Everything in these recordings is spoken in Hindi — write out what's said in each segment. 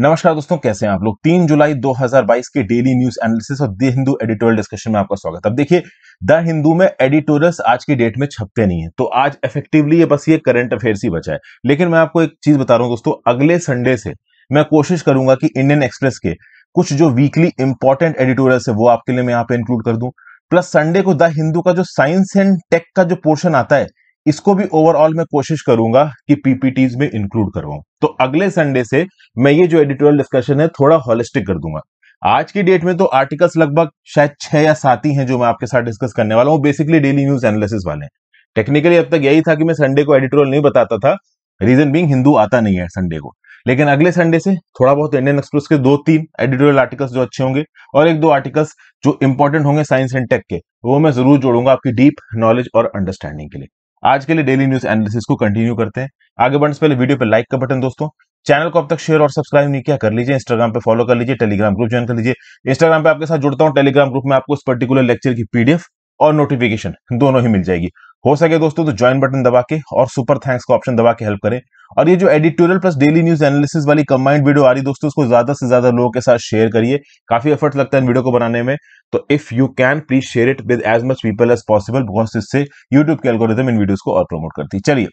नमस्कार दोस्तों कैसे हैं आप लोग 3 जुलाई 2022 के डेली न्यूज एनालिसिस और द हिंदू एडिटोरियल डिस्कशन में आपका स्वागत अब देखिए द हिंदू में एडिटोरियल्स आज की डेट में छपते नहीं है तो आज इफेक्टिवली ये बस ये करंट अफेयर्स ही बचा है लेकिन मैं आपको एक चीज बता रहा हूँ दोस्तों अगले संडे से मैं कोशिश करूंगा कि इंडियन एक्सप्रेस के कुछ जो वीकली इंपॉर्टेंट एडिटोरियल्स है वो आपके लिए मैं यहाँ पे इंक्लूड कर दूं प्लस संडे को द हिंदू का जो साइंस एंड टेक का जो पोर्शन आता है इसको भी ओवरऑल मैं कोशिश करूंगा कि पीपीटीज में इंक्लूड करवाऊं तो अगले संडे से मैं ये जो एडिटोरियल डिस्कशन है थोड़ा हॉलिस्टिक कर दूंगा आज की डेट में तो आर्टिकल्स लगभग शायद छह या सात ही हैं जो मैं आपके साथ डिस्कस करने वाला हूँ बेसिकली डेली न्यूज एनालिसिस वाले टेक्निकली अब तक यही था कि मैं संडे को एडिटोरियल नहीं बताता था रीजन बिंग हिंदू आता नहीं है संडे को लेकिन अगले संडे से थोड़ा बहुत इंडियन एक्सप्रेस के दो तीन एडिटोरियल आर्टिकल्स जो अच्छे होंगे और एक दो आर्टिकल्स जो इंपॉर्टेंट होंगे साइंस एंड टेक के वो मैं जरूर जोड़ूंगा आपकी डीप नॉलेज और अंडरस्टैंडिंग के लिए आज के लिए डेली न्यूज एनालिसिस को कंटिन्यू करते हैं आगे बढ़ने से पहले वीडियो पर लाइक का बटन दोस्तों चैनल को अब तक शेयर और सब्सक्राइब नहीं किया कर लीजिए इंस्टाग्राम पे फॉलो कर लीजिए टेलीग्राम ग्रुप ज्वाइन कर लीजिए इंस्टाग्राम पे आपके साथ जुड़ता हूँ टेलीग्राम ग्रुप में आपको इस पर्टिकुलर लेक्चर की पीडीएफ और नोटिफिकेशन दोनों ही मिल जाएगी हो सके दोस्तों तो ज्वाइन बटन दबा के और सुपर थैंक्स का ऑप्शन दबा के हेल्प करें और ये जो editorial plus daily news analysis वाली कंबाइंड वीडियो आ रही दोस्तों उसको ज्यादा से ज्यादा लोगों के साथ शेयर करिए काफी एफर्ट लगता है इन वीडियो को बनाने में तो if you can please share it with as much people as possible because इससे यूट्यूब के एल्गोरिथम इन वीडियोज को और प्रमोट करती चलिए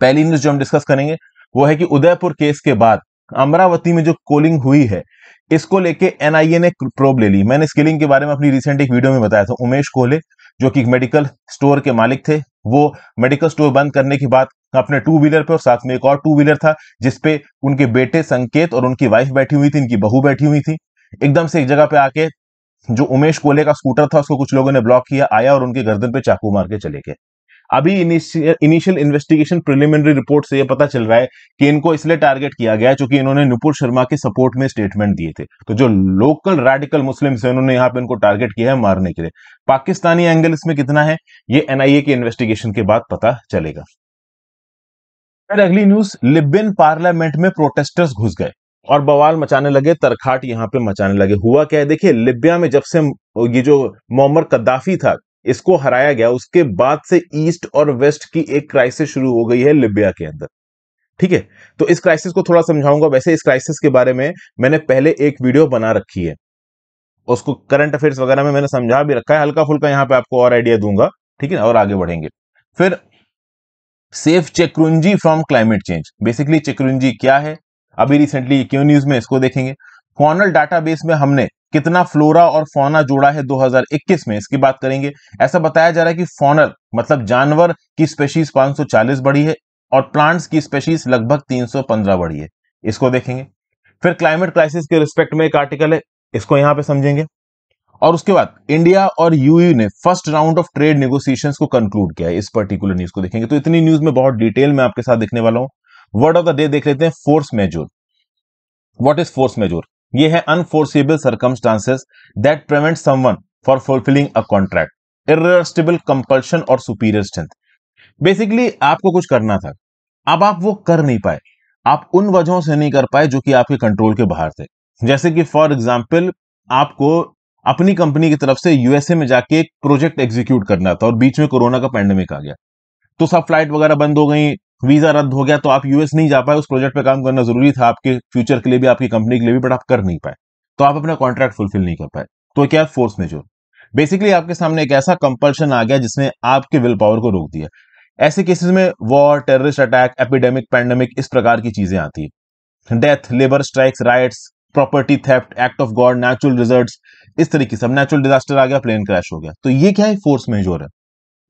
पहली न्यूज जो हम डिस्कस करेंगे वो है कि उदयपुर केस के बाद अमरावती में जो कोलिंग हुई है इसको लेके एनआईए ने प्रोब ले ली मैंने स्किलिंग के बारे में अपनी रिसेंट एक वीडियो में बताया था उमेश कोहले जो कि मेडिकल स्टोर के मालिक थे वो मेडिकल स्टोर बंद करने के बाद अपने टू व्हीलर पे और साथ में एक और टू व्हीलर था जिसपे उनके बेटे संकेत और उनकी वाइफ बैठी हुई थी इनकी बहू बैठी हुई थी एकदम से एक जगह पे आके जो उमेश कोले का स्कूटर था उसको कुछ लोगों ने ब्लॉक किया आया और उनके गर्दन पे चाकू मार के चले गए अभी इनिशियल इन्वेस्टिगेशन प्रिलिमिनरी रिपोर्ट से यह पता चल रहा है कि इनको इसलिए टारगेट किया गया क्योंकि चूंकि इन्होंने नुपुर शर्मा के सपोर्ट में स्टेटमेंट दिए थे तो जो लोकल रेडिकल मुस्लिम है उन्होंने यहां पे इनको टारगेट किया है मारने के लिए पाकिस्तानी एंगल इसमें कितना है ये एनआईए की इन्वेस्टिगेशन के बाद पता चलेगा अगली न्यूज लिबिन पार्लियामेंट में प्रोटेस्टर्स घुस गए और बवाल मचाने लगे तरखाट यहाँ पे मचाने लगे हुआ क्या है देखिए लिबिया में जब से ये जो मोहम्मद कद्दाफी था इसको हराया गया उसके बाद से ईस्ट और वेस्ट की एक क्राइसिस शुरू हो गई है लिबिया के अंदर ठीक है तो इस क्राइसिस को थोड़ा समझाऊंगा वैसे इस क्राइसिस के बारे में मैंने पहले एक वीडियो बना रखी है उसको करंट अफेयर्स वगैरह में मैंने समझा भी रखा है हल्का फुल्का यहाँ पे आपको और आइडिया दूंगा ठीक है और आगे बढ़ेंगे फिर सेफ चेक्रुंजी फ्रॉम क्लाइमेट चेंज बेसिकली चेक्रुंजी क्या है अभी रिसेंटली क्यों न्यूज में इसको देखेंगे डाटा बेस में हमने कितना फ्लोरा और फोना जोड़ा है 2021 में इसकी बात करेंगे ऐसा बताया जा रहा है कि फॉनर मतलब जानवर की स्पेशीज 540 बढ़ी है और प्लांट्स की स्पेशीज लगभग 315 बढ़ी है इसको देखेंगे फिर क्लाइमेट क्राइसिस के रिस्पेक्ट में एक आर्टिकल है इसको यहां पे समझेंगे और उसके बाद इंडिया और यूयू e ने first round of trade negotiation को कंक्लूड किया है इस पर्टिकुलर न्यूज को देखेंगे तो इतनी न्यूज में बहुत डिटेल में आपके साथ देखने वाला हूं वर्ड ऑफ द डे देख लेते हैं force majeure what is force majeure ये है unforeseeable circumstances that prevent someone for fulfilling a contract irresistible compulsion और सुपीरियर स्ट्रेंथ बेसिकली आपको कुछ करना था अब आप वो कर नहीं पाए आप उन वजहों से नहीं कर पाए जो कि आपके कंट्रोल के बाहर थे जैसे कि फॉर एग्जाम्पल आपको अपनी कंपनी की तरफ से यूएसए में जाके एक प्रोजेक्ट एग्जीक्यूट करना था और बीच में कोरोना का पैंडेमिक आ गया तो सब फ्लाइट वगैरह बंद हो गई वीजा रद्द हो गया तो आप यूएस नहीं जा पाए उस प्रोजेक्ट पे काम करना जरूरी था आपके फ्यूचर के लिए भी आपकी कंपनी के लिए भी बट आप कर नहीं पाए तो आप अपना कॉन्ट्रैक्ट फुलफिल नहीं कर पाए तो क्या फोर्स मेजोर बेसिकली आपके सामने एक ऐसा कंपल्शन आ गया जिसने आपके विल पावर को रोक दिया ऐसे केसेस में war terrorist attack epidemic pandemic इस प्रकार की चीजें आती है death labour strikes riots property theft act of God natural result इस तरीके से नेचुरल डिजास्टर आ गया प्लेन क्रैश हो गया तो ये क्या है फोर्स मेजोर है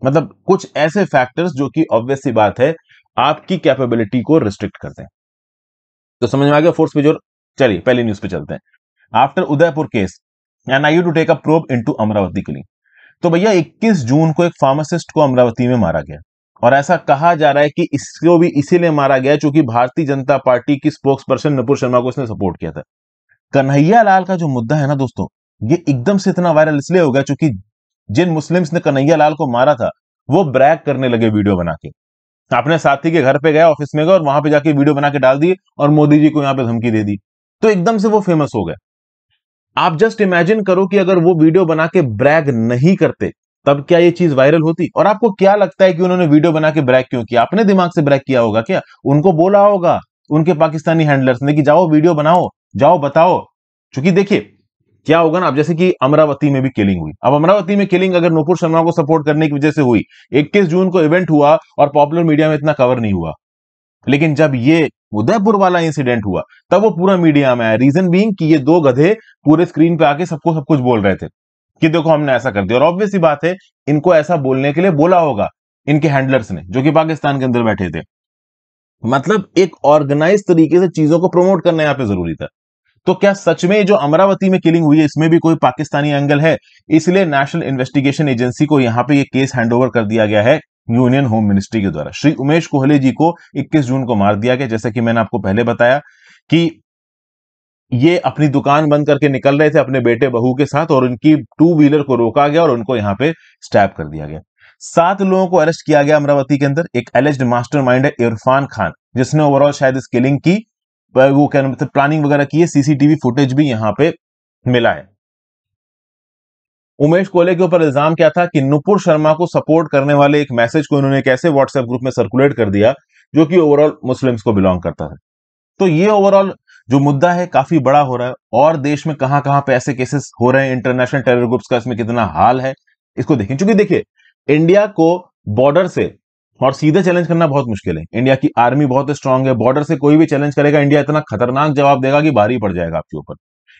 मतलब कुछ ऐसे फैक्टर्स जो कि ऑब्वियस सी बात है आपकी कैपेबिलिटी को रिस्ट्रिक्ट करते हैं तो समझ में आ गया फोर्स मेजोर चलिए पहले न्यूज पे चलते हैं after Udaipur case you to take a probe to Amravati के तो भैया 21 जून को एक फार्मासिस्ट को अमरावती में मारा गया और ऐसा कहा जा रहा है कि इसको भी इसीलिए मारा गया चूंकि भारतीय जनता पार्टी की स्पोक्स पर्सन नपुर शर्मा को इसने सपोर्ट किया था कन्हैया लाल का जो मुद्दा है ना दोस्तों ये एकदम से इतना वायरल इसलिए हो गया चूंकि जिन मुस्लिम्स ने कन्हैया लाल को मारा था वो ब्रैक करने लगे वीडियो बना के अपने साथी के घर पे गए ऑफिस में गए और वहां पे जाके वीडियो बना के डाल दी और मोदी जी को यहाँ पे धमकी दे दी तो एकदम से वो फेमस हो गए आप जस्ट इमेजिन करो कि अगर वो वीडियो बना के ब्रैग नहीं करते तब क्या ये चीज वायरल होती और आपको क्या लगता है कि उन्होंने वीडियो बना के ब्रैक क्यों किया अपने दिमाग से ब्रैक किया होगा क्या उनको बोला होगा उनके पाकिस्तानी हैंडलर्स ने कि जाओ वीडियो बनाओ जाओ बताओ चूंकि देखिए क्या होगा ना अब जैसे कि अमरावती में भी किलिंग हुई अब अमरावती में किलिंग अगर नुपुर शर्मा को सपोर्ट करने की वजह से हुई 21 जून को इवेंट हुआ और पॉपुलर मीडिया में इतना कवर नहीं हुआ लेकिन जब ये उदयपुर वाला इंसिडेंट हुआ तब वो पूरा मीडिया में आया रीजन बींग की ये दो गधे पूरे स्क्रीन पे आके सबको सब कुछ बोल रहे थे कि देखो हमने ऐसा कर दिया और ऑब्वियसली बात है इनको ऐसा बोलने के लिए बोला होगा इनके हैंडलर्स ने जो कि पाकिस्तान के अंदर बैठे थे मतलब एक ऑर्गेनाइज तरीके से चीजों को प्रमोट करना यहाँ पे जरूरी था तो क्या सच में जो अमरावती में किलिंग हुई है इसमें भी कोई पाकिस्तानी एंगल है इसलिए नेशनल इन्वेस्टिगेशन एजेंसी को यहां पे ये केस हैंडओवर कर दिया गया है यूनियन होम मिनिस्ट्री के द्वारा श्री उमेश कोहले जी को 21 जून को मार दिया गया जैसा कि मैंने आपको पहले बताया कि ये अपनी दुकान बंद करके निकल रहे थे अपने बेटे बहू के साथ और उनकी टू व्हीलर को रोका गया और उनको यहां पे स्टैप कर दिया गया सात लोगों को अरेस्ट किया गया अमरावती के अंदर एक एलेज मास्टरमाइंड है इरफान खान जिसने ओवरऑल शायद इस किलिंग की वो क्या मतलब तो प्लानिंग वगैरह की है सीसीटीवी फुटेज भी यहां पे मिला है उमेश कोहले के ऊपर इल्जाम क्या था कि नुपुर शर्मा को सपोर्ट करने वाले एक मैसेज को इन्होंने कैसे व्हाट्सएप ग्रुप में सर्कुलेट कर दिया जो कि ओवरऑल मुस्लिम्स को बिलोंग करता है तो ये ओवरऑल जो मुद्दा है काफी बड़ा हो रहा है और देश में कहां कहां पे ऐसे केसेस हो रहे हैं इंटरनेशनल टेरर ग्रुप्स का इसमें कितना हाल है इसको देखें चूंकि देखिए इंडिया को बॉर्डर से और सीधे चैलेंज करना बहुत मुश्किल है इंडिया की आर्मी बहुत स्ट्रांग है बॉर्डर से कोई भी चैलेंज करेगा इंडिया इतना खतरनाक जवाब देगा कि भारी पड़ जाएगा आपके ऊपर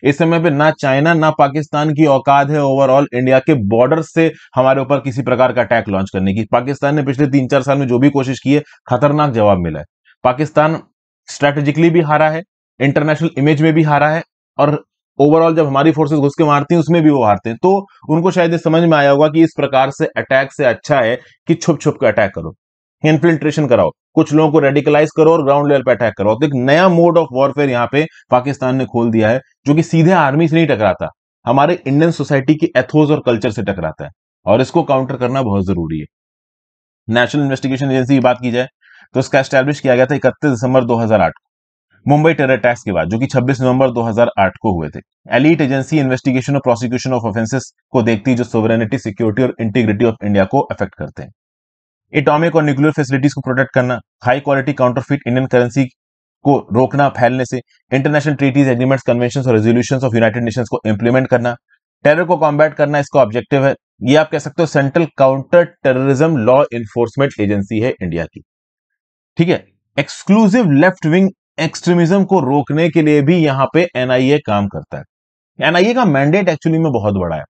इस समय पे ना चाइना ना पाकिस्तान की औकात है ओवरऑल इंडिया के बॉर्डर से हमारे ऊपर किसी प्रकार का अटैक लॉन्च करने की पाकिस्तान ने पिछले तीन चार साल में जो भी कोशिश की है खतरनाक जवाब मिला है पाकिस्तान स्ट्रेटेजिकली भी हारा है इंटरनेशनल इमेज में भी हारा है और ओवरऑल जब हमारी फोर्सेस घुस के मारती हैं उसमें भी वो हारते हैं तो उनको शायद ये समझ में आया होगा कि इस प्रकार से अटैक से अच्छा है कि छुप छुप के अटैक करो इन्फिल्ट्रेशन कराओ कुछ लोगों को रेडिकलाइज करो और ग्राउंड लेवल पर अटैक करो तो एक नया मोड ऑफ वॉरफेयर यहाँ पे पाकिस्तान ने खोल दिया है जो कि सीधे आर्मी से नहीं टकराता हमारे इंडियन सोसाइटी के एथोज और कल्चर से टकराता है और इसको काउंटर करना बहुत जरूरी है नेशनल इन्वेस्टिगेशन एजेंसी की बात की जाए तो इसका स्टैब्लिश किया गया था इकतीस दिसंबर दो मुंबई टेरर अटैक्स के बाद जो कि 26 नवंबर 2008 को हुए थे एलिट एजेंसी इन्वेस्टिगेशन और प्रोसिक्यूशन ऑफ ऑफेंसेस को देखती है जो सोवरेनिटी सिक्योरिटी और इंटीग्रिटी ऑफ इंडिया को अफेक्ट करते हैं एटॉमिक और न्यूक्लियर फैसिलिटीज को प्रोटेक्ट करना high quality counterfeit Indian currency को रोकना फैलने से इंटरनेशनल ट्रीटीज एग्रीमेंट्स कन्वेंशन और रेजोल्यूशन ऑफ यूनाइटेड नेशंस को इंप्लीमेंट करना टेरर को कॉम्बैट करना इसका ऑब्जेक्टिव है ये आप कह सकते हो central counter terrorism law enforcement agency है इंडिया की ठीक है एक्सक्लूसिव लेफ्ट विंग एक्सट्रीमिज्म को रोकने के लिए भी यहां पे एनआईए काम करता है एनआईए का मैंडेट एक्चुअली में बहुत बड़ा है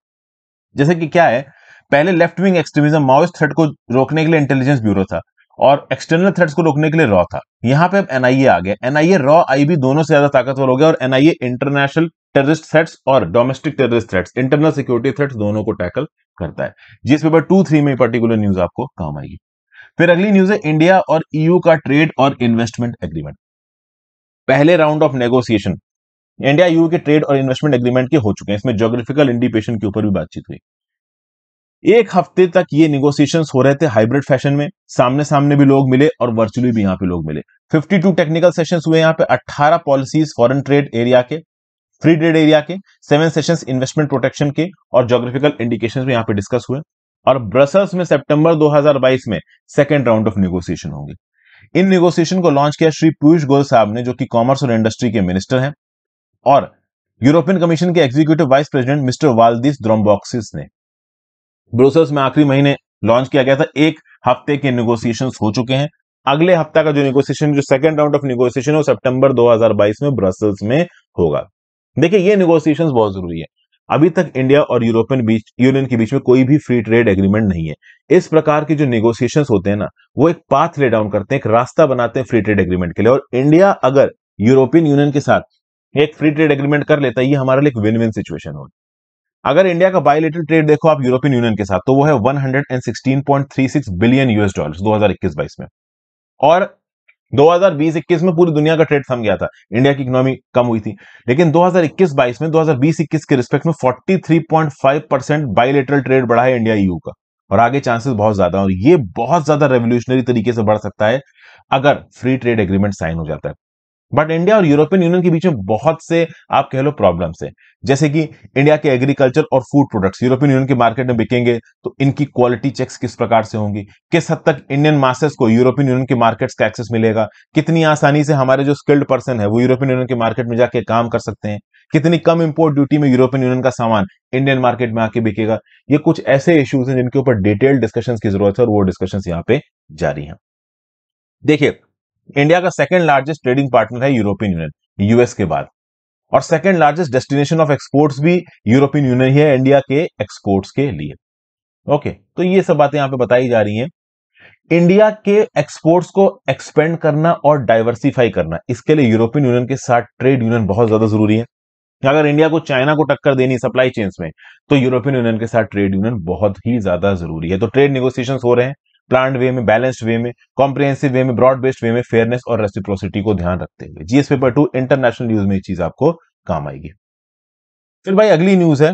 जैसे कि क्या है पहले left wing extremism Maoist threat को रोकने के लिए इंटेलिजेंस ब्यूरो था और एक्सटर्नल थ्रेट्स को रोकने के लिए रॉ था यहाँ पे अब एनआईए आ गया एनआईए रॉ आईबी दोनों से ज्यादा ताकतवर हो गया और एनआईए इंटरनेशनल टेररिस्ट थ्रेट्स और domestic terrorist threats internal security threats दोनों को टैकल करता है जिस पेपर टू थ्री में पर्टिकुलर न्यूज आपको काम आएगी फिर अगली न्यूज है इंडिया और ईयू e का ट्रेड और इन्वेस्टमेंट एग्रीमेंट पहले round of negotiation India EU के ट्रेड और इन्वेस्टमेंट एग्रीमेंट के हो चुके हैं इसमें जोग्राफिकल इंडिकेशन के ऊपर भी बातचीत हुई एक हफ्ते तक ये निगोसिएशन हो रहे थे हाइब्रिड फैशन में सामने सामने भी लोग मिले और वर्चुअली भी यहाँ पे लोग मिले 52 टेक्निकल सेशन हुए यहाँ पे 18 पॉलिसीज फॉरेन ट्रेड एरिया के फ्री ट्रेड एरिया के सेवन सेशन इन्वेस्टमेंट प्रोटेक्शन के और जोग्राफिकल इंडिकेशन भी यहाँ पे डिस्कस हुए और ब्रसल्स में हजार बाईस में सेकेंड राउंड ऑफ निगोसिएशन होंगे इन निगोसिएशन को लॉन्च किया श्री पीयूष गोयल साहब ने जो कि कॉमर्स और इंडस्ट्री के मिनिस्टर हैं और यूरोपियन कमीशन के executive vice president mister Valdis Dombrovskis ने ब्रोसर्स में आखिरी महीने लॉन्च किया गया था एक हफ्ते के निगोसिएशन हो चुके हैं अगले हफ्ता का जो निगोसिएशन जो सेकंड राउंड ऑफ निगोसिएशन है सितंबर 2022 में ब्रसल्स में होगा देखिए ये निगोसिएशन बहुत जरूरी है अभी तक इंडिया और यूरोपियन बीच यूनियन के बीच में कोई भी फ्री ट्रेड एग्रीमेंट नहीं है इस प्रकार के जो निगोसिएशन होते हैं ना वो एक पाथ ले डाउन करते हैं एक रास्ता बनाते हैं फ्री ट्रेड एग्रीमेंट के लिए और इंडिया अगर यूरोपियन यूनियन के साथ एक फ्री ट्रेड एग्रीमेंट कर लेता है ये हमारे लिए एक विन विन सिचुएशन होगी अगर इंडिया का बायोलेटरल ट्रेड देखो आप यूरोपियन यूनियन के साथ तो वो है 116.36 बिलियन यूएस डॉलर्स 2021-22 में और 2020-21 में पूरी दुनिया का ट्रेड थम गया था इंडिया की इकोनॉमी कम हुई थी लेकिन 2021-22 में 2020-21 के रिस्पेक्ट में 43.5 परसेंट बायोलेटरल ट्रेड बढ़ा है इंडिया यू e का और आगे चांसेस बहुत ज्यादा और ये बहुत ज्यादा रेवोल्यूशनरी तरीके से बढ़ सकता है अगर फ्री ट्रेड एग्रीमेंट साइन हो जाता है बट इंडिया और यूरोपियन यूनियन के बीच में बहुत से आप कह लो प्रॉब्लम्स है जैसे कि इंडिया के एग्रीकल्चर और फूड प्रोडक्ट्स यूरोपियन यूनियन के मार्केट में बिकेंगे तो इनकी क्वालिटी चेक्स किस प्रकार से होंगी किस हद तक इंडियन मासेस को यूरोपियन यूनियन के मार्केट्स का एक्सेस मिलेगा कितनी आसानी से हमारे जो स्किल्ड पर्सन है वो यूरोपियन यूनियन के मार्केट में जाके काम कर सकते हैं कितनी कम इंपोर्ट ड्यूटी में यूरोपियन यूनियन का सामान इंडियन मार्केट में आके बिकेगा ये कुछ ऐसे इश्यूज हैं जिनके ऊपर डिटेल डिस्कशन की जरूरत है और वो डिस्कशन यहाँ पे जारी है देखिए इंडिया का सेकेंड लार्जेस्ट ट्रेडिंग पार्टनर है यूरोपियन यूनियन यूएस के बाद और second largest destination of exports भी यूरोपियन यूनियन ही है इंडिया के एक्सपोर्ट्स के लिए ओके तो ये सब बातें यहां पे बताई जा रही हैं इंडिया के एक्सपोर्ट्स को एक्सपेंड करना और डाइवर्सिफाई करना इसके लिए यूरोपियन यूनियन के साथ ट्रेड यूनियन बहुत ज्यादा जरूरी है अगर इंडिया को चाइना को टक्कर देनी सप्लाई चेन्स में तो यूरोपियन यूनियन के साथ ट्रेड यूनियन बहुत ही ज्यादा जरूरी है तो ट्रेड निगोसिएशन हो रहे हैं प्लांट वे में बैलेंस्ड वे में कॉम्प्रिहेंसिव वे में ब्रॉड बेस्ड वे में फेयरनेस और रेसिप्रोसिटी को ध्यान रखते हुए GS paper two international news में चीज आपको काम आएगी फिर भाई अगली न्यूज है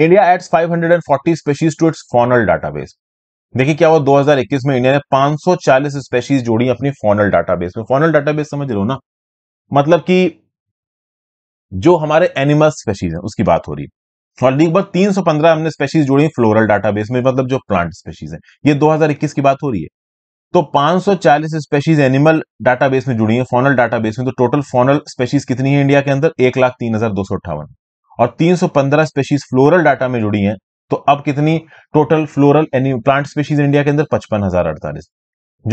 India adds 540 species to its faunal database देखिए क्या हुआ 2021 में इंडिया ने 540 स्पेशीज जोड़ी अपनी फॉनल डाटाबेस में फॉनल डाटाबेस समझ लो ना मतलब कि जो हमारे एनिमल स्पेशीज हैं उसकी बात हो रही लगभग 315 हमने स्पेशीज जोड़ी फ्लोरल डाटाबेस में मतलब जो प्लांट स्पेशीज है ये 2021 की बात हो रही है तो 540 स्पेशीज एनिमल डाटाबेस में जुड़ी है फोनल डाटाबेस में तो टोटल फोनल स्पेशीज कितनी है इंडिया के अंदर एक लाख तीन हजार दो सौ अट्ठावन और तीन सौ पंद्रह स्पेशीज फ्लोरल डाटा में जुड़ी है तो अब कितनी total floral plant species India के अंदर पचपन हजार अड़तालीस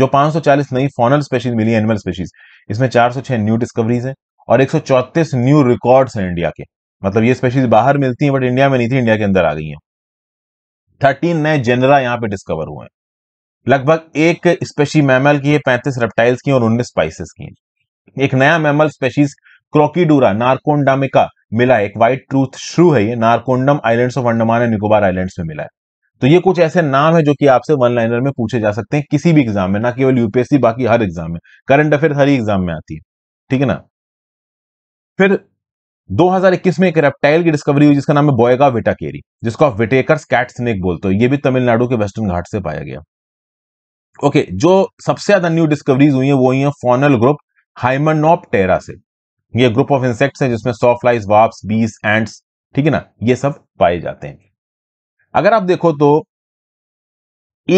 जो पांच सौ चालीस नई फॉनल स्पेशीज मिली एनिमल स्पेशीज इसमें चार सौ छह न्यू डिस्कवरीज है और एक सौ चौतीस न्यू रिकॉर्ड्स हैं इंडिया के मतलब ये स्पेशीज बाहर मिलती हैं बट इंडिया में नहीं थी इंडिया के अंदर आ गई हैं थर्टीन नए जेनरा यहाँ पे डिस्कवर हुए हैं लगभग एक स्पेशी मैमल की है पैंतीस रेप्टाइल्स की और उन्नीस स्पाइसिस की एक नया मैमल स्पेशीज क्रोकीडूरा नारकोंडामिका मिला एक व्हाइट ट्रूथ श्रू है ये Narcondam islands of Andaman and Nicobar islands में मिला है तो ये कुछ ऐसे नाम है जो कि आपसे वन लाइनर में पूछे जा सकते हैं किसी भी एग्जाम में ना केवल यूपीएससी बाकी हर एग्जाम में करंट अफेयर हर एग्जाम में आती है ठीक है ना फिर 2021 में एक रेप्टाइल की डिस्कवरी हुई जिसका नाम है बोएगा विटाकेरी जिसको आप विटेकर कैट स्नेक बोलते हो ये भी तमिलनाडु के वेस्टर्न घाट से पाया गया ओके okay, जो सबसे ज्यादा न्यू डिस्कवरीज हुई है वो हुई है फॉनल ग्रुप हाइमनोप टेरा से ये ग्रुप ऑफ इंसेक्ट्स है जिसमें sawflies wasps bees ants ठीक है ना ये सब पाए जाते हैं अगर आप देखो तो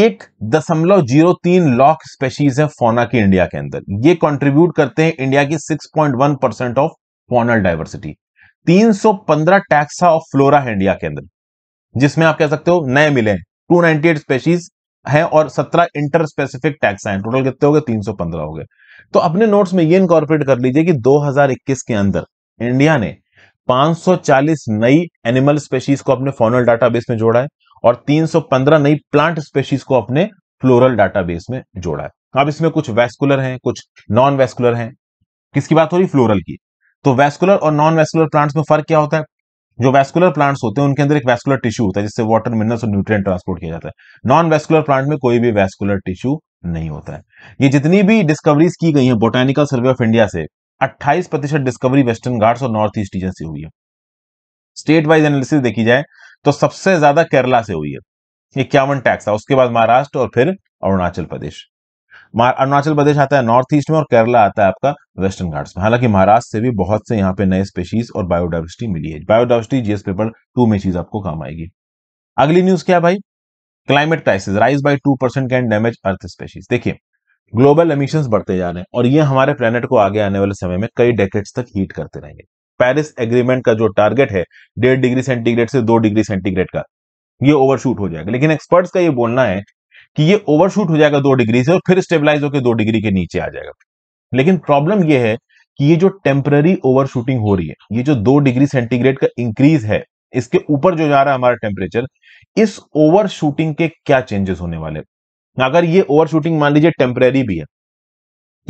एक दशमलव जीरो तीन लॉक स्पेशीज है फोना की इंडिया के अंदर ये कंट्रीब्यूट करते हैं इंडिया की six point one percent of faunal diversity 315 taxa of flora है इंडिया के अंदर जिसमें आप कह सकते हो नए मिले हैं 298 स्पेशीज है और 17 इंटर स्पेसिफिक टैक्सा हैं टोटल कितने हो गए 315 हो गए तो अपने नोट्स में ये इनकॉर्पोरेट कर लीजिए कि 2021 के अंदर इंडिया ने 540 नई एनिमल स्पेशीज को अपने फॉनल डाटाबेस में जोड़ा है और 315 नई प्लांट स्पेशीज को अपने फ्लोरल डाटाबेस में जोड़ा है अब इसमें कुछ वेस्कुलर हैं कुछ नॉन वेस्कुलर हैं किसकी बात हो रही फ्लोरल की तो वेस्कुलर और नॉन वेस्कुलर प्लांट्स में फर्क क्या होता है जो वेस्कुलर प्लांट्स होते हैं उनके अंदर एक वैस्कुलर टिश्यू होता है जिससे वाटर मिनरल्स और न्यूट्रिएंट ट्रांसपोर्ट किया जाता है नॉन वैस्कुलर प्लांट में कोई भी वैस्कुलर टिश्यू नहीं होता है ये जितनी भी डिस्कवरीज की गई है बोटेनिकल सर्वे ऑफ इंडिया से अट्ठाईस प्रतिशत डिस्कवरी वेस्टर्न घाट्स और नॉर्थ ईस्ट रीजन से हुई है स्टेट वाइज एनालिसिस देखी जाए तो सबसे ज्यादा केरला से हुई है इक्यावन टैक्स था उसके बाद महाराष्ट्र और फिर अरुणाचल प्रदेश अरुणाचल प्रदेश आता है नॉर्थ ईस्ट में और केरला आता है आपका वेस्टर्न घाट्स में हालांकि महाराष्ट्र से भी बहुत से यहाँ पे नए स्पेशीज और बायोडाइवर्सिटी मिली है बायोडाइवर्सिटी जीएस पेपर टू में चीज आपको काम आएगी अगली न्यूज क्या भाई climate crisis rise by two percent can damage earth species देखिए ग्लोबल एमिशन बढ़ते जा रहे हैं और ये हमारे प्लेनेट को आगे आने वाले समय में कई डेकेट्स तक हीट करते रहेंगे पेरिस एग्रीमेंट का जो टारगेट है डेढ़ डिग्री सेंटीग्रेड से दो डिग्री सेंटीग्रेड का ये ओवरशूट हो जाएगा लेकिन एक्सपर्ट्स का ये बोलना है कि ये ओवरशूट हो जाएगा दो डिग्री से और फिर स्टेबलाइज होकर दो डिग्री के नीचे आ जाएगा लेकिन प्रॉब्लम ये है कि ये जो टेम्पररी ओवरशूटिंग हो रही है ये जो दो डिग्री सेंटीग्रेड का इंक्रीज है इसके ऊपर जो जा रहा है हमारा टेम्परेचर इस ओवरशूटिंग के क्या चेंजेस होने वाले अगर ये ओवरशूटिंग मान लीजिए टेम्परेरी भी है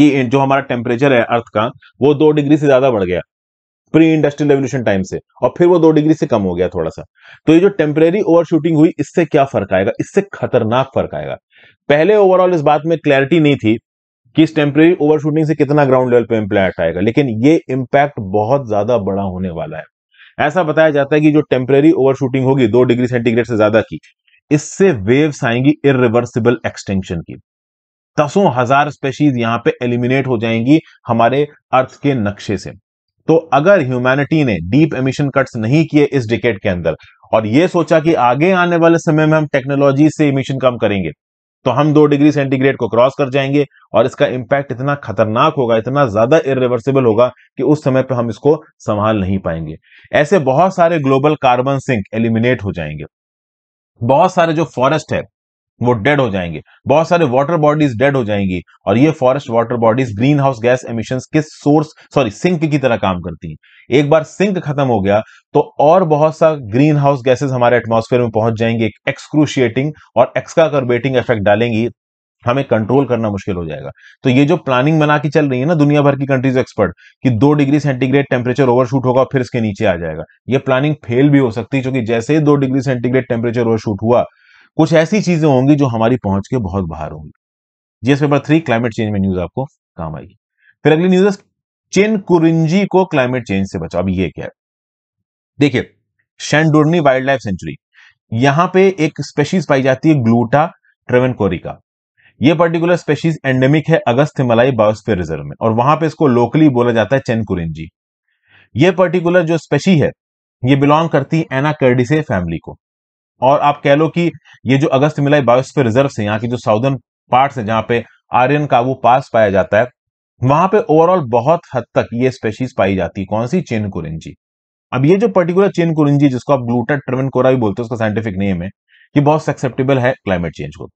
कि जो हमारा टेम्परेचर है अर्थ का वो दो डिग्री से ज्यादा बढ़ गया प्री इंडस्ट्रियल रेवल्यूशन टाइम से और फिर वो दो डिग्री से कम हो गया थोड़ा सा तो ये जो टेम्परेरी ओवरशूटिंग हुई इससे क्या फर्क आएगा इससे खतरनाक फर्क आएगा पहले ओवरऑल इस बात में क्लैरिटी नहीं थी कि इस टेम्परेरी ओवरशूटिंग से कितना ग्राउंड लेवल पे इम्पैक्ट आएगा लेकिन ये इम्पैक्ट बहुत ज्यादा बड़ा होने वाला है ऐसा बताया जाता है कि जो टेम्परेरी ओवरशूटिंग होगी दो डिग्री सेंटीग्रेड से ज्यादा की इससे वेव्स आएंगी इिवर्सिबल एक्सटेंशन की दसों हजार स्पेशीज यहां पे एलिमिनेट हो जाएंगी हमारे अर्थ के नक्शे से तो अगर ह्यूमैनिटी ने डीप एमिशन कट्स नहीं किए इस डिकेट के अंदर और ये सोचा कि आगे आने वाले समय में हम टेक्नोलॉजी से इमिशन कम करेंगे तो हम दो डिग्री सेंटीग्रेड को क्रॉस कर जाएंगे और इसका इंपैक्ट इतना खतरनाक होगा इतना ज्यादा इरिवर्सिबल होगा कि उस समय पर हम इसको संभाल नहीं पाएंगे ऐसे बहुत सारे ग्लोबल कार्बन सिंक एलिमिनेट हो जाएंगे बहुत सारे जो फॉरेस्ट है वो डेड हो जाएंगे बहुत सारे वाटर बॉडीज डेड हो जाएंगी और ये forest water bodies greenhouse gas emission के सोर्स सॉरी सिंक की तरह काम करती हैं एक बार सिंक खत्म हो गया तो और बहुत सा ग्रीन हाउस गैसेस हमारे एटमोसफेयर में पहुंच जाएंगे एक्सक्रूशिएटिंग और एक्सकाकर्बेटिंग इफेक्ट डालेंगी हमें कंट्रोल करना मुश्किल हो जाएगा तो ये जो प्लानिंग बना के चल रही है ना दुनिया भर की कंट्रीज एक्सपर्ट कि दो डिग्री सेंटीग्रेड टेम्परेचर ओवरशूट होगा फिर इसके नीचे आ जाएगा ये प्लानिंग फेल भी हो सकती है क्योंकि जैसे ही दो डिग्री सेंटीग्रेड टेम्परेचर ओवरशूट हुआ कुछ ऐसी चीजें होंगी जो हमारी पहुंच के बहुत बाहर होंगी GS paper three climate change में न्यूज आपको काम आएगी फिर अगली न्यूज चेन कुरिंजी को क्लाइमेट चेंज से बचाओ अब ये क्या है देखिए शैंडुरनी वाइल्ड लाइफ सेंचुरी यहां पे एक स्पेशीज पाई जाती है ग्लूटा ट्रेवन कोरिका ये पर्टिकुलर स्पेशीज एंडेमिक है अगस्त हिमालय बायोस्फीयर रिजर्व में और वहां पे इसको लोकली बोला जाता है चेन कुरिंजी ये पर्टिकुलर जो स्पेशी है ये बिलोंग करती है एना कर्डिसे फैमिली को और आप कह लो कि ये जो अगस्त मिलाई बायोस्फीयर रिजर्व है यहाँ की जो साउदर्न पार्ट है जहां पे आर्यन का वो पास पाया जाता है वहां पे ओवरऑल बहुत हद तक ये स्पेशीज पाई जाती है कौन सी चेन कुरिंजी अब ये जो पर्टिकुलर चेन कुरिंजी जिसको आप ग्लूटेड ट्रमिन कोरा भी बोलते हो उसका साइंटिफिक नेम है ये बहुत सक्सेप्टेबल है क्लाइमेट चेंज को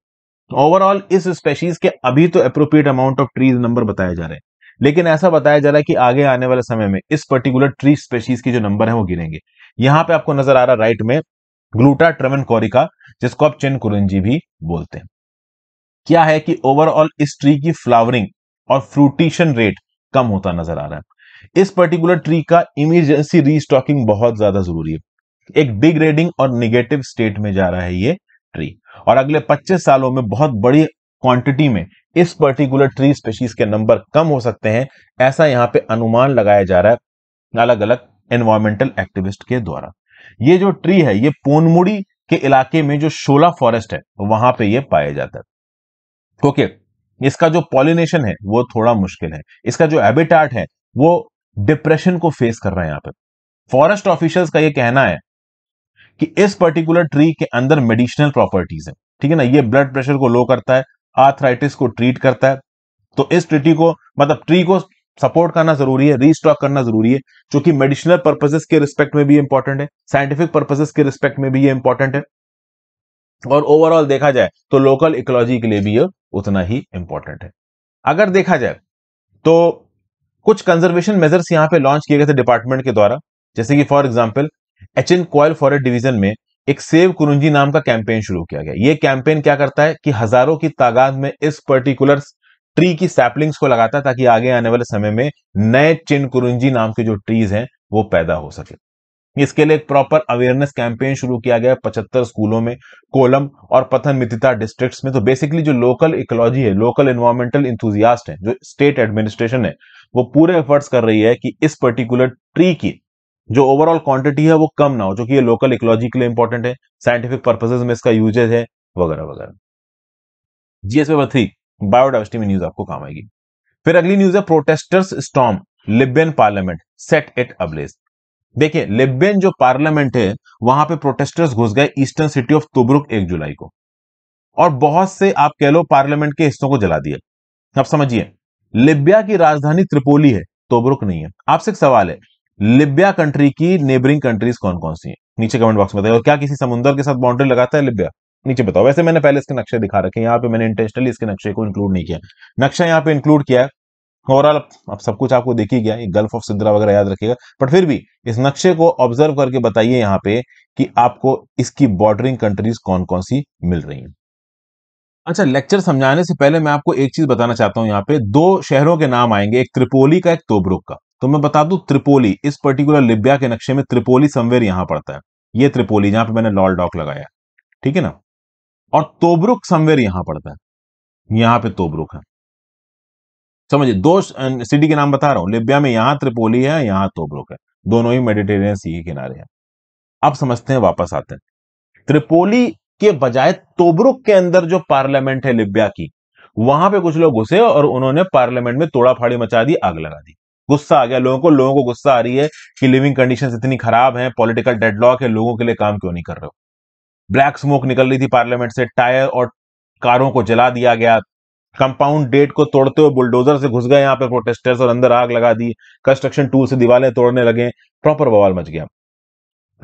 ओवरऑल तो इस स्पेशीज के अभी तो appropriate amount of trees number बताए जा रहे हैं लेकिन ऐसा बताया जा रहा है कि आगे आने वाले समय में इस पर्टिकुलर ट्री स्पेशीज की जो नंबर है वो गिरेंगे यहां पे आपको नजर आ रहा है राइट में ग्लूटा ट्रमन कोरिका जिसको आप चिन कुरुंजी भी बोलते हैं क्या है कि ओवरऑल इस ट्री की फ्लावरिंग और फ्रूटिशन रेट कम होता नजर आ रहा है इस पर्टिकुलर ट्री का इमरजेंसी रीस्टॉकिंग बहुत ज्यादा जरूरी है एक डिग्रेडिंग और निगेटिव स्टेट में जा रहा है ये ट्री और अगले 25 सालों में बहुत बड़ी क्वांटिटी में इस पर्टिकुलर ट्री स्पेशीज के नंबर कम हो सकते हैं ऐसा यहाँ पे अनुमान लगाया जा रहा है अलग अलग एनवायरमेंटल एक्टिविस्ट के द्वारा ये जो ट्री है ये पोनमुड़ी के इलाके में जो शोला फॉरेस्ट है वहां पे ये पाया जाता है ओके इसका जो पॉलिनेशन है वो थोड़ा मुश्किल है इसका जो एबिटाट है वो डिप्रेशन को फेस कर रहा है यहां पे फॉरेस्ट ऑफिशियल्स का ये कहना है कि इस पर्टिकुलर ट्री के अंदर मेडिसिनल प्रॉपर्टीज हैं ठीक है ना ये ब्लड प्रेशर को लो करता है आर्थराइटिस को ट्रीट करता है तो इस ट्रिटी को मतलब ट्री को सपोर्ट करना जरूरी है रीस्टॉक करना जरूरी है जो कि मेडिसिनल पर्पजेस के रिस्पेक्ट में भी इंपॉर्टेंट है साइंटिफिक पर्पजेस के रिस्पेक्ट में भी ये इंपॉर्टेंट है और ओवरऑल देखा जाए तो लोकल इकोलॉजी के लिए भी ये उतना ही इंपॉर्टेंट है अगर देखा जाए तो कुछ कंजर्वेशन मेजर्स यहाँ पे लॉन्च किए गए थे डिपार्टमेंट के द्वारा जैसे कि फॉर एग्जाम्पल एच एन कॉयल फॉरेस्ट डिवीजन में एक सेव कुरुंजी नाम का कैंपेन शुरू किया गया ये कैंपेन क्या करता है कि हजारों की तादाद में इस पर्टिकुलर ट्री की सैपलिंग्स को लगाता है ताकि आगे आने वाले समय में नए चिन कुरुंजी नाम के जो ट्रीज हैं वो पैदा हो सके इसके लिए एक प्रॉपर अवेयरनेस कैंपेन शुरू किया गया पचहत्तर स्कूलों में कोलम और पथन मितिता डिस्ट्रिक्ट में तो बेसिकली जो लोकल इकोलॉजी है लोकल इन्वायरमेंटल इंथुजियास्ट है जो स्टेट एडमिनिस्ट्रेशन है वो पूरे एफर्ट्स कर रही है कि इस पर्टिकुलर ट्री की जो ओवरऑल क्वांटिटी है वो कम ना हो जो कि ये लोकल इकोलॉजी के लिए इंपॉर्टेंट है साइंटिफिक पर्पजेज में इसका यूजेज है वगैरह वगैरह जीएस पेपर थ्री बायोडाइवर्सिटी में न्यूज आपको काम आएगी फिर अगली न्यूज है protesters storm Libyan parliament set it ablaze देखिए लिबियन जो पार्लियामेंट है वहां पे प्रोटेस्टर्स घुस गए ईस्टर्न सिटी ऑफ तुबरुक एक जुलाई को और बहुत से आप कह लो पार्लियामेंट के हिस्सों को जला दिया अब समझिए लिबिया की राजधानी त्रिपोली है तोबरुक नहीं है आपसे एक सवाल है लिबिया कंट्री की नेबरिंग कंट्रीज कौन कौन सी है नीचे कमेंट बॉक्स में बताइए और क्या किसी समुद्र के साथ बाउंड्री लगाता है लिबिया नीचे बताओ वैसे मैंने पहले इसके नक्शे दिखा रखे हैं यहाँ पे मैंने इंटेंशनली इसके नक्शे को इंक्लूड नहीं किया नक्शा यहाँ पे इंक्लूड किया है ओवरऑल अब सब कुछ आपको देखी गया गल्फ ऑफ सिद्रा वगैरह याद रखेगा बट फिर भी इस नक्शे को ऑब्जर्व करके बताइए यहाँ पे कि आपको इसकी बॉर्डरिंग कंट्रीज कौन कौन सी मिल रही है अच्छा लेक्चर समझाने से पहले मैं आपको एक चीज बताना चाहता हूँ यहाँ पे दो शहरों के नाम आएंगे एक त्रिपोली का एक तोबरुक का तो मैं बता दू त्रिपोली इस पर्टिकुलर लिबिया के नक्शे में त्रिपोली समवेर यहाँ पड़ता है ये त्रिपोली जहां पे मैंने लॉल डॉक लगाया ठीक है ना और तोबरुक समवेर यहां पड़ता है यहां पे तोबरुक है समझिए दो सिटी के नाम बता रहा हूं लिबिया में यहां त्रिपोली है यहां तोबरुक है दोनों ही मेडिटेरियन सी के किनारे हैं अब समझते हैं वापस आते हैं त्रिपोली के बजाय तोबरुक के अंदर जो पार्लियामेंट है लिबिया की वहां पे कुछ लोग घुसे और उन्होंने पार्लियामेंट में तोड़ा फाड़ी मचा दी आग लगा दी गुस्सा आ गया लोगों को लोगों को गुस्सा आ रही है कि लिविंग कंडीशन इतनी खराब है पॉलिटिकल डेडलॉक है लोगों के लिए काम क्यों नहीं कर रहे हो ब्लैक स्मोक निकल रही थी पार्लियामेंट से टायर और कारों को जला दिया गया कंपाउंड डेट को तोड़ते हुए बुलडोजर से घुस गए यहाँ पे प्रोटेस्टर्स और अंदर आग लगा दी कंस्ट्रक्शन टूल से दीवारें तोड़ने लगे प्रॉपर बवाल मच गया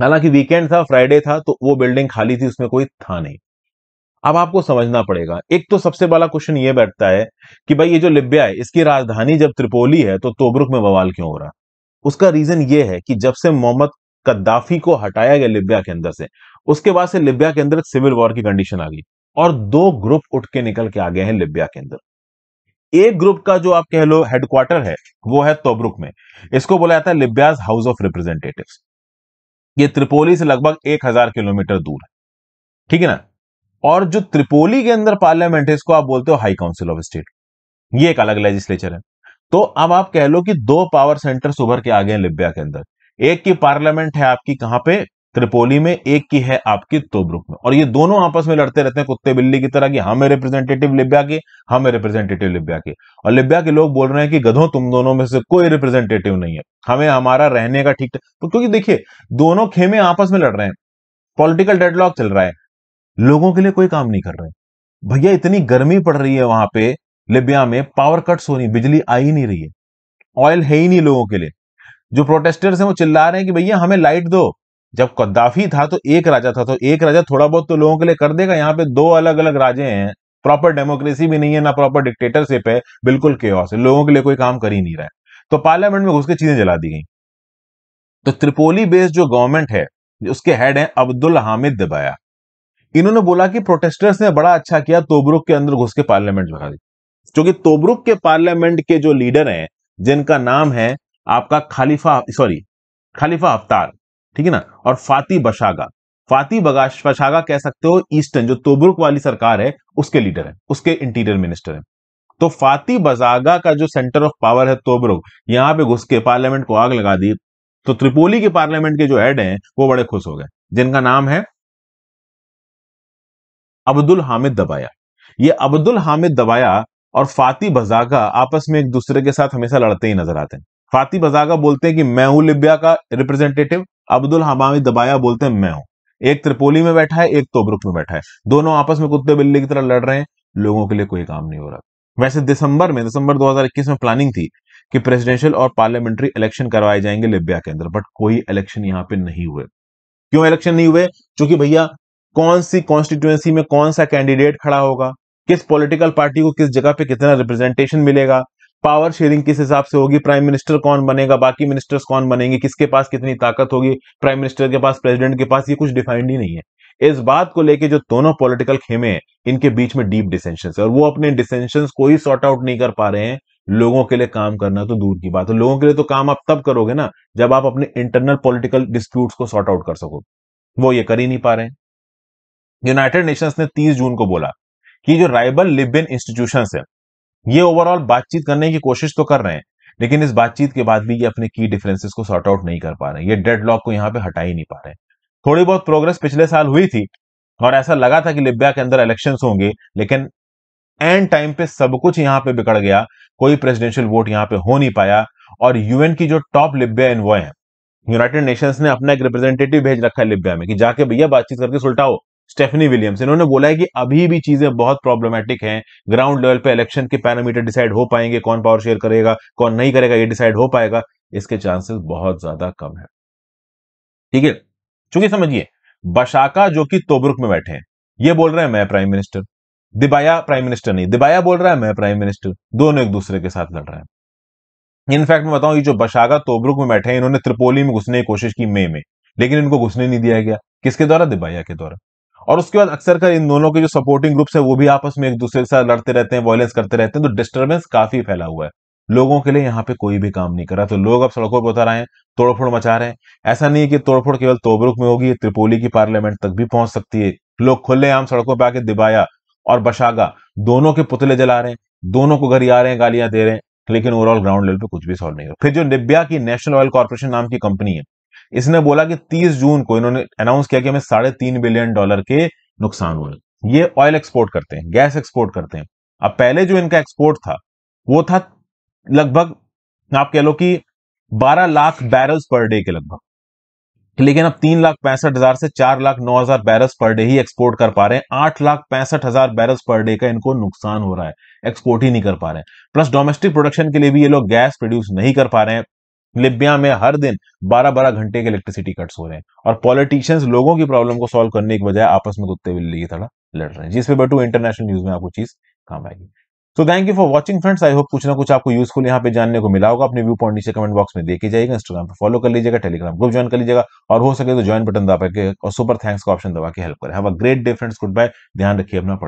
हालांकि वीकेंड था फ्राइडे था तो वो बिल्डिंग खाली थी उसमें कोई था नहीं अब आपको समझना पड़ेगा एक तो सबसे बड़ा क्वेश्चन ये बैठता है कि भाई ये जो लिब्या है इसकी राजधानी जब त्रिपोली है तो तोबरुक में बवाल क्यों हो रहा उसका रीजन ये है कि जब से मोहम्मद कद्दाफी को हटाया गया लिब्या के अंदर से उसके बाद से लिबिया के अंदर सिविल वॉर की कंडीशन आ गई और दो ग्रुप उठ के निकल के आ गए हैं लिबिया के अंदर एक ग्रुप का जो आप कह लो हेडक्वार्टर है वो है तोब्रुक में इसको बोला जाता है लिबियाज हाउस ऑफ रिप्रेजेंटेटिव ये त्रिपोली से लगभग एक हजार किलोमीटर दूर है ठीक है ना और जो त्रिपोली के अंदर पार्लियामेंट है इसको आप बोलते हो हाई काउंसिल ऑफ स्टेट ये एक अलग लेजिस्लेचर है तो अब आप कह लो कि दो पावर सेंटर्स उभर के आ गए हैं लिबिया के अंदर एक की पार्लियामेंट है आपकी कहां पे त्रिपोली में एक की है आपकी तोब्रुक में और ये दोनों आपस में लड़ते रहते हैं कुत्ते बिल्ली की तरह की हमें रिप्रेजेंटेटिव लिब्या के हमें हाँ, रिप्रेजेंटेटिव लिब्या के और लिब्या के लोग बोल रहे हैं कि गधों तुम दोनों में से कोई रिप्रेजेंटेटिव नहीं है हमें हमारा रहने का ठीक तो क्योंकि देखिए दोनों खेमे आपस में लड़ रहे हैं पॉलिटिकल डेडलॉक चल रहा है लोगों के लिए कोई काम नहीं कर रहे भैया इतनी गर्मी पड़ रही है वहां पे लिबिया में पावर कट्स हो रही बिजली आ ही नहीं रही है ऑयल है ही नहीं लोगों के लिए जो प्रोटेस्टर्स हैं वो चिल्ला रहे हैं कि भैया हमें लाइट दो जब कद्दाफी था तो एक राजा था तो एक राजा थोड़ा बहुत तो लोगों के लिए कर देगा यहाँ पे दो अलग अलग राजे हैं प्रॉपर डेमोक्रेसी भी नहीं है ना प्रॉपर डिक्टेटरशिप है बिल्कुल के है लोगों के लिए कोई काम कर ही नहीं रहा है तो पार्लियामेंट में घुस के चीजें जला दी गई तो त्रिपोली बेस्ड जो गवर्नमेंट है उसके हेड हैं अब्दुल हामिद दबाया इन्होंने बोला कि प्रोटेस्टर्स ने बड़ा अच्छा किया तोबरुक के अंदर घुस के पार्लियामेंट भगा दी क्योंकि तोबरुक के पार्लियामेंट के जो लीडर हैं जिनका नाम है आपका खालिफा सॉरी खालिफा अफ्तार ठीक है ना और फाती बशागा फाती बशागा कह सकते हो ईस्टर्न जो तोबरुक वाली सरकार है उसके लीडर है उसके इंटीरियर मिनिस्टर है तो फाती बजागा का जो सेंटर ऑफ पावर है तोबरुक यहां पे घुस के पार्लियामेंट को आग लगा दी तो त्रिपोली के पार्लियामेंट के जो हेड हैं वो बड़े खुश हो गए जिनका नाम है अब्दुल हामिद दबाया ये अब्दुल हामिद दबाया और फाती बजागा आपस में एक दूसरे के साथ हमेशा लड़ते ही नजर आते हैं फाती बजागा बोलते हैं कि मैं हूं लिबिया का रिप्रेजेंटेटिव अब्दुल हमामी दबाया बोलते हैं मैं हूं एक त्रिपोली में बैठा है एक तोबरुक में बैठा है दोनों आपस में कुत्ते बिल्ली की तरह लड़ रहे हैं लोगों के लिए कोई काम नहीं हो रहा वैसे दिसंबर में दिसंबर 2021 में प्लानिंग थी कि प्रेसिडेंशियल और पार्लियामेंट्री इलेक्शन करवाए जाएंगे लिबिया के अंदर बट कोई इलेक्शन यहाँ पे नहीं हुए क्यों इलेक्शन नहीं हुए क्योंकि भैया कौन सी कॉन्स्टिट्यूएंसी में कौन सा कैंडिडेट खड़ा होगा किस पॉलिटिकल पार्टी को किस जगह पे कितना रिप्रेजेंटेशन मिलेगा पावर शेयरिंग किस हिसाब से होगी प्राइम मिनिस्टर कौन बनेगा बाकी मिनिस्टर्स कौन बनेंगे किसके पास कितनी ताकत होगी प्राइम मिनिस्टर के पास प्रेसिडेंट के पास ये कुछ डिफाइंड ही नहीं है इस बात को लेके जो दोनों पॉलिटिकल खेमे हैं इनके बीच में डीप डिसेंशन है और वो अपने डिसेंशन को ही सॉर्ट आउट नहीं कर पा रहे हैं लोगों के लिए काम करना तो दूर की बात है लोगों के लिए तो काम आप तब करोगे ना जब आप अपने इंटरनल पॉलिटिकल डिस्प्यूट्स को सॉर्ट आउट कर सको वो ये कर ही नहीं पा रहे हैं यूनाइटेड नेशंस ने 30 जून को बोला कि जो राइबल लिबियन इंस्टीट्यूशन है ये ओवरऑल बातचीत करने की कोशिश तो कर रहे हैं लेकिन इस बातचीत के बाद भी ये अपने की डिफरेंसेस को सॉर्ट आउट नहीं कर पा रहे ये डेड लॉक को यहाँ पे हटा ही नहीं पा रहे थोड़ी बहुत प्रोग्रेस पिछले साल हुई थी और ऐसा लगा था कि लिब्या के अंदर इलेक्शन होंगे लेकिन एंड टाइम पे सब कुछ यहाँ पे बिगड़ गया कोई प्रेसिडेंशियल वोट यहाँ पे हो नहीं पाया और यूएन की जो टॉप लिब्या इन्वॉय है यूनाइटेड नेशंस ने अपना एक रिप्रेजेंटेटिव भेज रखा है लिब्या में कि जाके भैया बातचीत करके सुलटाओ स्टेफनी विलियम्स इन्होंने बोला है कि अभी भी चीजें बहुत प्रॉब्लमेटिक हैं ग्राउंड लेवल पे इलेक्शन के पैरामीटर डिसाइड हो पाएंगे कौन पावर शेयर करेगा कौन नहीं करेगा ये डिसाइड हो पाएगा इसके चांसेस बहुत ज्यादा कम है ठीक है चूंकि समझिए बशाका जो कि तोबरुक में बैठे हैं ये बोल रहे हैं मैं prime minister Dbeibah prime minister नहीं दिबाया बोल रहा है मैं प्राइम मिनिस्टर दोनों एक दूसरे के साथ लड़ रहे हैं इनफैक्ट मैं बताऊं ये जो बशागा तोबरुक में बैठे हैं इन्होंने त्रिपोली में घुसने की कोशिश की मई में लेकिन इनको घुसने नहीं दिया गया किसके द्वारा दिबाया के द्वारा और उसके बाद अक्सर कर इन दोनों के जो सपोर्टिंग ग्रुप्स है वो भी आपस में एक दूसरे के साथ लड़ते रहते हैं वॉयलेंस करते रहते हैं तो डिस्टर्बेंस काफी फैला हुआ है लोगों के लिए यहाँ पे कोई भी काम नहीं कर रहा तो लोग अब सड़कों पर उतर आए तोड़फोड़ मचा रहे हैं ऐसा नहीं है कि तोड़फोड़ केवल तोबरुक में होगी त्रिपोली की पार्लियामेंट तक भी पहुंच सकती है लोग खुलेआम सड़कों पर आके दिबाया और बशागा दोनों के पुतले जला रहे हैं दोनों को घर आ रहे हैं गालियां दे रहे हैं लेकिन ओवरऑल ग्राउंड लेवल पे कुछ भी सॉल्व नहीं हो फिर जो निब्या की नेशनल ऑयल कॉर्पोरेशन नाम की कंपनी है इसने बोला कि 30 जून को इन्होंने अनाउंस किया कि हमें साढ़े तीन बिलियन डॉलर के नुकसान हुए ये ऑयल एक्सपोर्ट करते हैं गैस एक्सपोर्ट करते हैं अब पहले जो इनका एक्सपोर्ट था वो था लगभग आप कह लो कि 12 लाख बैरल्स पर डे के लगभग लेकिन अब तीन लाख पैंसठ हजार से चार लाख नौ हजार बैरल्स पर डे ही एक्सपोर्ट कर पा रहे हैं आठ लाख पैंसठ हजार बैरल्स पर डे का इनको नुकसान हो रहा है एक्सपोर्ट ही नहीं कर पा रहे हैं प्लस डोमेस्टिक प्रोडक्शन के लिए भी ये लोग गैस प्रोड्यूस नहीं कर पा रहे हैं लिबिया में हर दिन 12-12 घंटे के इलेक्ट्रिसिटी कट्स हो रहे हैं और पॉलिटिशियंस लोगों की प्रॉब्लम को सॉल्व करने के बजाय आपस में कुत्ते बिल्ली की तरह लड़ रहे हैं जिस पे बटू इंटरनेशनल न्यूज में आपको चीज काम आएगी so thank you for watching friends I hope कुछ ना कुछ आपको यूजफुल यहाँ पे जानने को मिला होगा अपने व्यू पॉइंट नीचे कमेंट बॉक्स में देखे जाएगा इंस्टाग्राम पर फॉलो कर लीजिएगा टेलीग्राम ग्रुप ज्वाइन कर लीजिएगा और हो सके तो ज्वाइन बटन दबा के और सुपर थैंक्स का ऑप्शन दबा के हेल्प करें have a great day friends goodbye ध्यान रखिए अपना